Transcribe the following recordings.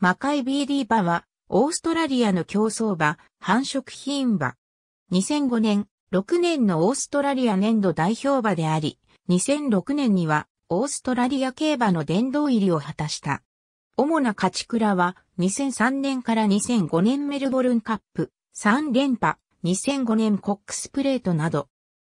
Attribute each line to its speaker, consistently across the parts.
Speaker 1: マカイビーリーバは、オーストラリアの競争馬、繁殖品馬。2005年、6年のオーストラリア年度代表馬であり、2006年には、オーストラリア競馬の殿堂入りを果たした。主な勝ち倉は、2003年から2005年メルボルンカップ、3連覇、2005年コックスプレートなど、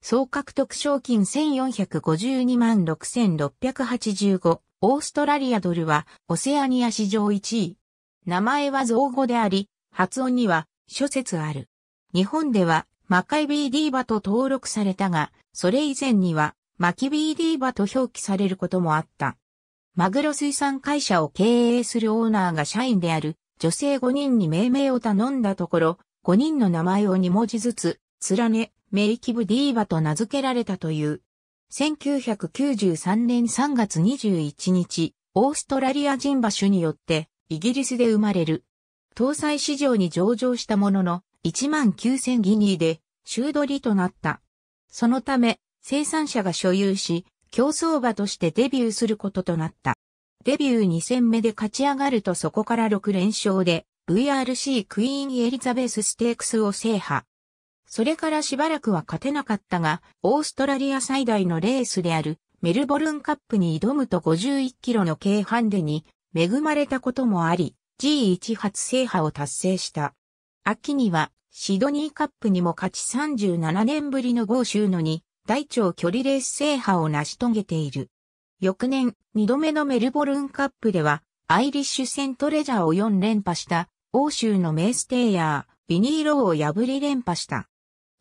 Speaker 1: 総獲得賞金1452万6685、オーストラリアドルはオセアニア史上1位。名前は造語であり、発音には諸説ある。日本ではマカイビーディーバと登録されたが、それ以前にはマキビーディーバと表記されることもあった。マグロ水産会社を経営するオーナーが社員である女性5人に命名を頼んだところ、5人の名前を2文字ずつ、連ね、メイキブディーバと名付けられたという1993年3月21日、オーストラリア人馬種によってイギリスで生まれる。搭載市場に上場したものの19000ギニーで修取りとなった。そのため生産者が所有し競争馬としてデビューすることとなった。デビュー2戦目で勝ち上がるとそこから6連勝で VRC クイーンエリザベスステークスを制覇。それからしばらくは勝てなかったが、オーストラリア最大のレースであるメルボルンカップに挑むと51キロの軽ハンデに恵まれたこともあり、G1 初制覇を達成した。秋にはシドニーカップにも勝ち37年ぶりの豪州のに大長距離レース制覇を成し遂げている。翌年、2度目のメルボルンカップでは、アイリッシュ戦トレジャーを4連覇した、欧州の名ステイヤー、ビニーローを破り連覇した。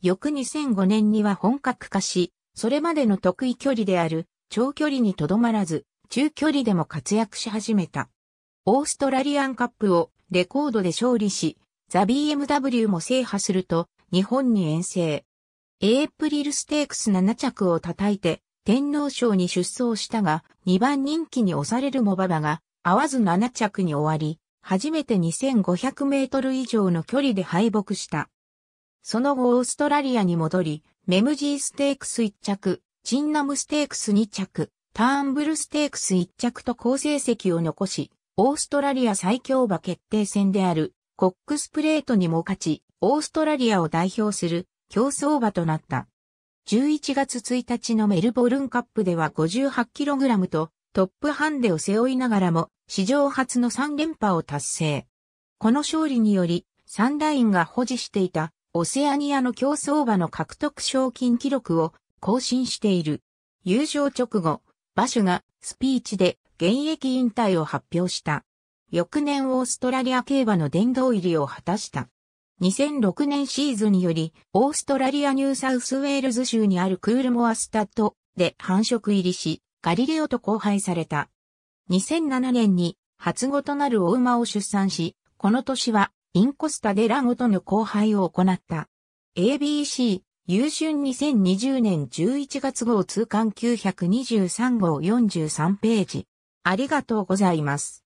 Speaker 1: 翌2005年には本格化し、それまでの得意距離である長距離にとどまらず、中距離でも活躍し始めた。オーストラリアンカップをレコードで勝利し、ザ・ BMW も制覇すると、日本に遠征。エイプリルステークス7着を叩いて、天皇賞に出走したが、2番人気に押されるモババが、合わず7着に終わり、初めて2500メートル以上の距離で敗北した。その後オーストラリアに戻り、メムジーステークス1着、チンナムステークス2着、ターンブルステークス1着と好成績を残し、オーストラリア最強馬決定戦であるコックスプレートにも勝ち、オーストラリアを代表する競争馬となった。11月1日のメルボルンカップでは 58kg とトップハンデを背負いながらも史上初の3連覇を達成。この勝利により、サンラインが保持していたオセアニアの競走馬の獲得賞金記録を更新している。優勝直後、馬主がスピーチで現役引退を発表した。翌年オーストラリア競馬の殿堂入りを果たした。2006年シーズンにより、オーストラリアニューサウスウェールズ州にあるクールモアスタッドで繁殖入りし、ガリレオと交配された。2007年に初語となる大馬を出産し、この年はインコスタデラゴとの交配を行った。ABC 優春2020年11月号通関923号43ページ。ありがとうございます。